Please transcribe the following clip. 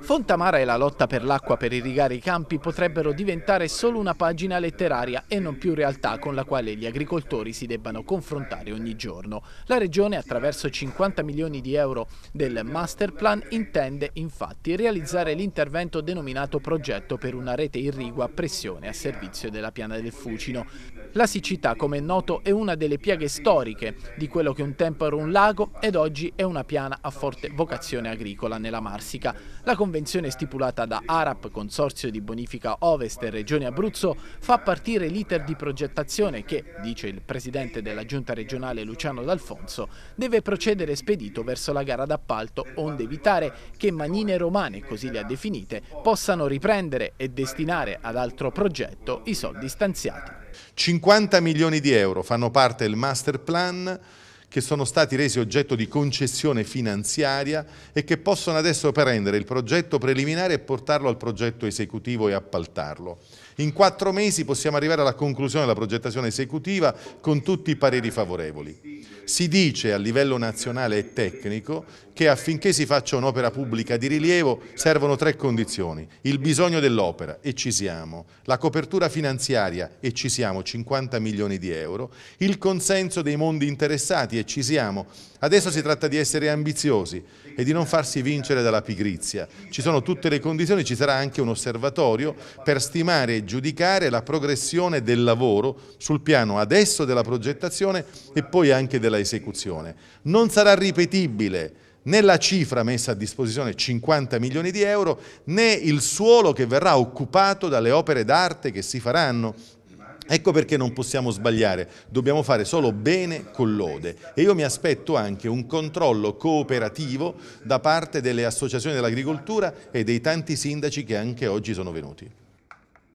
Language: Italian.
Fontamara e la lotta per l'acqua per irrigare i campi potrebbero diventare solo una pagina letteraria e non più realtà con la quale gli agricoltori si debbano confrontare ogni giorno. La Regione, attraverso 50 milioni di euro del Master Plan, intende infatti realizzare l'intervento denominato Progetto per una rete irrigua a pressione a servizio della piana del Fucino. La siccità, come è noto, è una delle piaghe storiche di quello che un tempo era un lago ed oggi è una piana a forte vocazione agricola nella Marsica. La convenzione stipulata da ARAP, Consorzio di Bonifica Ovest e Regione Abruzzo, fa partire l'iter di progettazione che, dice il presidente della giunta regionale Luciano D'Alfonso, deve procedere spedito verso la gara d'appalto onde evitare che manine romane, così le ha definite, possano riprendere e destinare ad altro progetto i soldi stanziati. 50 milioni di euro fanno parte del master plan che sono stati resi oggetto di concessione finanziaria e che possono adesso prendere il progetto preliminare e portarlo al progetto esecutivo e appaltarlo. In quattro mesi possiamo arrivare alla conclusione della progettazione esecutiva con tutti i pareri favorevoli si dice a livello nazionale e tecnico che affinché si faccia un'opera pubblica di rilievo servono tre condizioni, il bisogno dell'opera e ci siamo, la copertura finanziaria e ci siamo, 50 milioni di euro, il consenso dei mondi interessati e ci siamo, adesso si tratta di essere ambiziosi e di non farsi vincere dalla pigrizia, ci sono tutte le condizioni, ci sarà anche un osservatorio per stimare e giudicare la progressione del lavoro sul piano adesso della progettazione e poi anche della esecuzione. Non sarà ripetibile né la cifra messa a disposizione 50 milioni di euro né il suolo che verrà occupato dalle opere d'arte che si faranno. Ecco perché non possiamo sbagliare, dobbiamo fare solo bene con lode e io mi aspetto anche un controllo cooperativo da parte delle associazioni dell'agricoltura e dei tanti sindaci che anche oggi sono venuti.